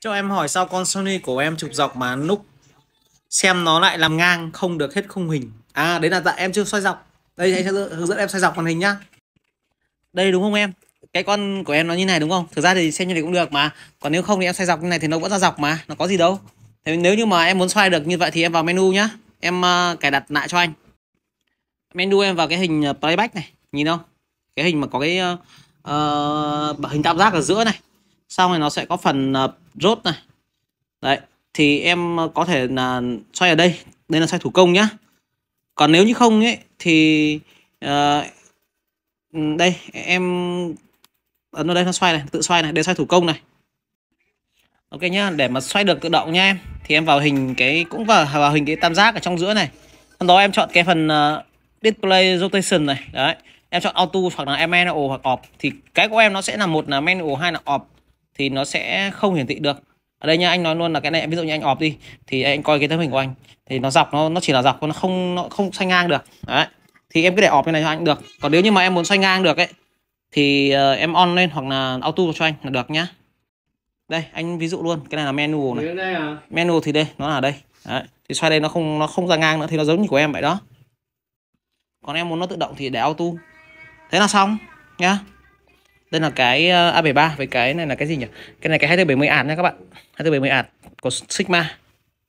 cho em hỏi sao con Sony của em chụp dọc mà nút xem nó lại làm ngang không được hết khung hình à đấy là tại dạ, em chưa xoay dọc đây anh sẽ hướng dẫn em xoay dọc màn hình nhá đây đúng không em cái con của em nó như này đúng không thực ra thì xem như này cũng được mà còn nếu không thì em xoay dọc như này thì nó vẫn ra dọc mà nó có gì đâu thế nếu như mà em muốn xoay được như vậy thì em vào menu nhá em uh, cài đặt lại cho anh menu em vào cái hình ờ, playback này nhìn không cái hình mà có cái uh, uh, hình tam giác ở giữa này sau này nó sẽ có phần uh, rốt này đấy thì em ờ, có thể là xoay ở đây đây là xoay thủ công nhá còn nếu như không ấy thì uh, đây em ấn vào đây nó xoay này tự xoay này để xoay thủ công này ok nhá để mà xoay được tự động nhá em thì em vào hình cái cũng vào vào hình cái tam giác ở trong giữa này sau đó em chọn cái phần uh, display rotation này đấy em chọn auto hoặc là manual hoặc off thì cái của em nó sẽ là một là manual hai là off thì nó sẽ không hiển thị được ở đây nha anh nói luôn là cái này ví dụ như anh ọp đi thì anh coi cái tấm hình của anh thì nó dọc nó nó chỉ là dọc nó không nó không xoay ngang được đấy thì em cứ để ọp như này cho anh được còn nếu như mà em muốn xoay ngang được ấy thì uh, em on lên hoặc là auto cho anh là được nhá đây anh ví dụ luôn cái này là menu này đây à? menu thì đây nó là đây đấy. thì xoay đây nó không nó không ra ngang nữa thì nó giống như của em vậy đó còn em muốn nó tự động thì để auto thế là xong nhá đây là cái ờ, A73 với cái này là cái gì nhỉ cái này cái 2470 ạt nha các bạn 2470 ạt của Sigma